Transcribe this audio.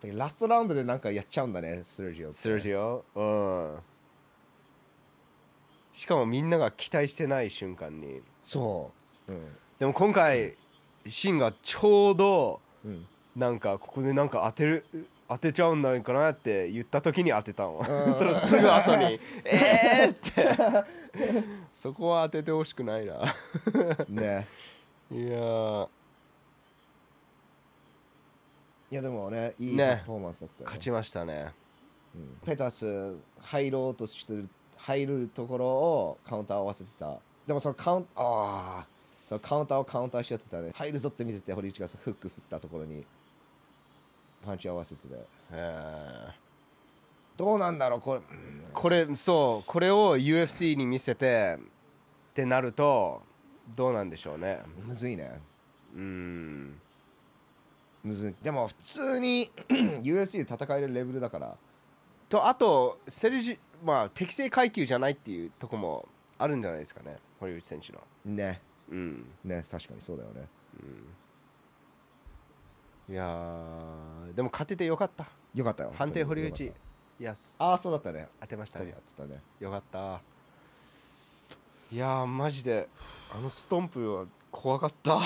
ぱりラストラウンドでなんかやっちゃうんだね、スルジオ。スルジオ。うん。しかもみんなが期待してない瞬間に。そう。うん、でも今回、シンがちょうど、うん、なんかここでなんか当てる。当てちゃうんないかなって言った時に当てたの、そのすぐ後に「ええ!」って そこは当ててほしくないなねいやいやでもねいいパねフォーマンスだったよ、勝ちましたねうんペタス入ろうとしてる入るところをカウンター合わせてたでもそのカウンああそのカウンターをカウンターしってたね入るぞって見せて堀内がフック振ったところにパンチ合わせててえどうなんだろうこれ、これそうこれを UFC に見せてってなるとどうなんでしょうねむずいねうーんむずでも普通に UFC で戦えるレベルだからとあとセルジ、まあ、適正階級じゃないっていうとこもあるんじゃないですかね堀内選手のねうんね確かにそうだよね、うん、いやでも勝ててよかったよかったよ判定堀内いやああそうだったね当てましたね当てたねよかったいやマジであのストンプは怖かった、うん